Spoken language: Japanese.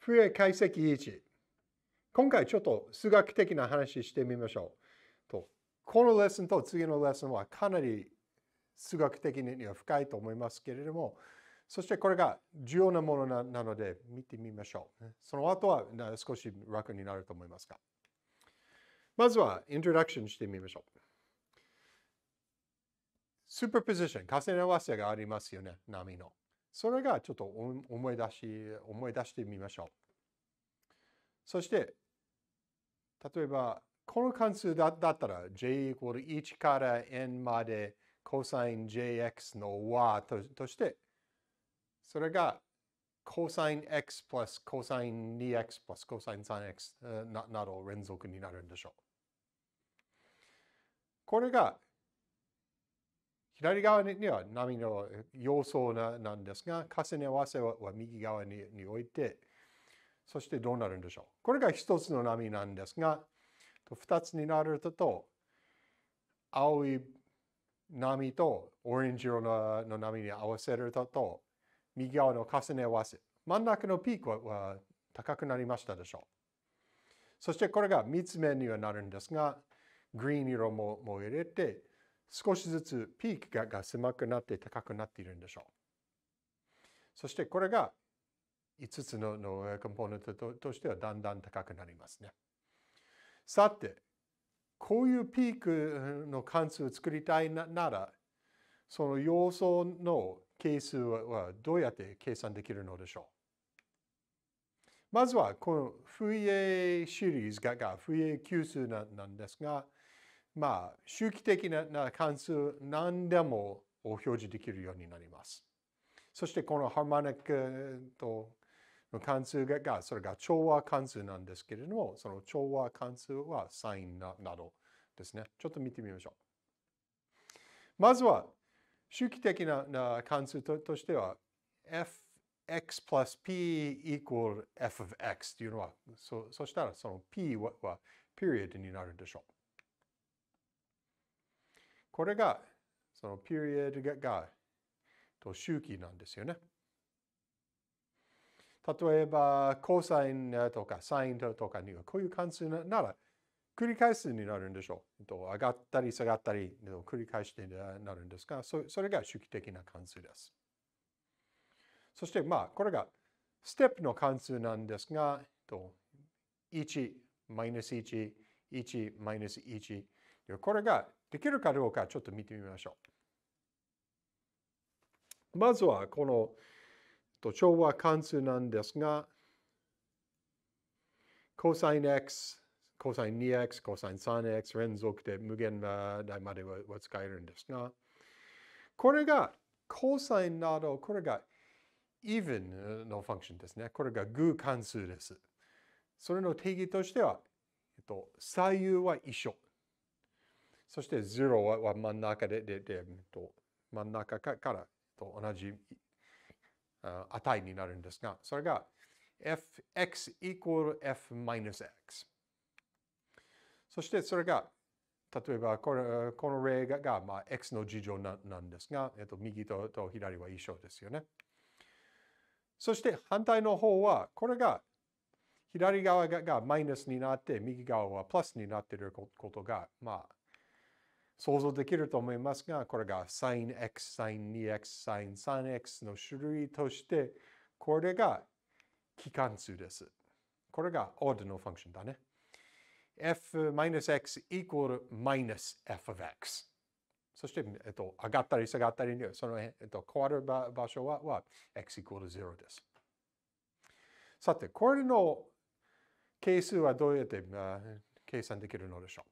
増解析1。今回ちょっと数学的な話してみましょう。とこのレッスンと次のレッスンはかなり数学的には深いと思いますけれども、そしてこれが重要なものななので見てみましょう。その後は少し楽になると思いますが。まずはイントロダクションしてみましょう。スーパーポジション、重ね合わせがありますよね、波の。それがちょっと思い出し、思い出してみましょう。そして、例えば、この関数だったら j イコール1から n まで c o s jx の和ととして、それが c o s x プラス c o s 2x プラス c o s 3x など連続になるんでしょう。これが左側には波の様相ななんですが、重ね合わせは右側にに置いて、そしてどうなるんでしょう。これが一つの波なんですが、二つになると、と、青い波とオレンジ色の波に合わせると、と、右側の重ね合わせ。真ん中のピークは高くなりましたでしょう。そしてこれが三つ目にはなるんですが、グリーン色もも入れて、少しずつピークがが狭くなって高くなっているんでしょう。そしてこれが5つののコンポーネントととしてはだんだん高くなりますね。さて、こういうピークの関数を作りたいなら、その要素の係数はどうやって計算できるのでしょうまずはこのフ o u i シリーズがが f o u i 級数なんですが、まあ、周期的な関数何でもを表示できるようになります。そしてこのハーマニックとの関数が、それが調和関数なんですけれども、その調和関数はサインなどですね。ちょっと見てみましょう。まずは、周期的な関数としては、fx plus p equal f of x というのは、そそしたらその p は period になるでしょう。これが、そのピ i o d が、と周期なんですよね。例えば、コサインとかサインとかにはこういう関数なら繰り返すになるんでしょう。上がったり下がったり繰り返してなるんですが、それが周期的な関数です。そして、まあ、これがステップの関数なんですが、1、マイナス1、1、マイナス1。これができるかどうかちょっと見てみましょう。まずはこの調和関数なんですが、cosine cos2x、cos3x 連続で無限大までは使えるんですが、これが c o s i n など、これが even のファンクションですね。これが偶関数です。それの定義としては、えっと、左右は一緒。そして0は真ん中で、ででと真ん中からと同じ値になるんですが、それが fx equal f minus x。そしてそれが、例えばこのこの例が、まあ、x の事情ななんですが、えっと、右とと左は一緒ですよね。そして反対の方は、これが左側がマイナスになって、右側はプラスになっていることが、まあ、想像できると思いますが、これが sinx、sin2x、sin3x の種類として、これが基幹数です。これが odd のファンクションだね。f-x equal minus f of x。そして、えっと、上がったり下がったり、その、えっと、変わる場所はは x equal 0です。さて、これの係数はどうやって、計算できるのでしょう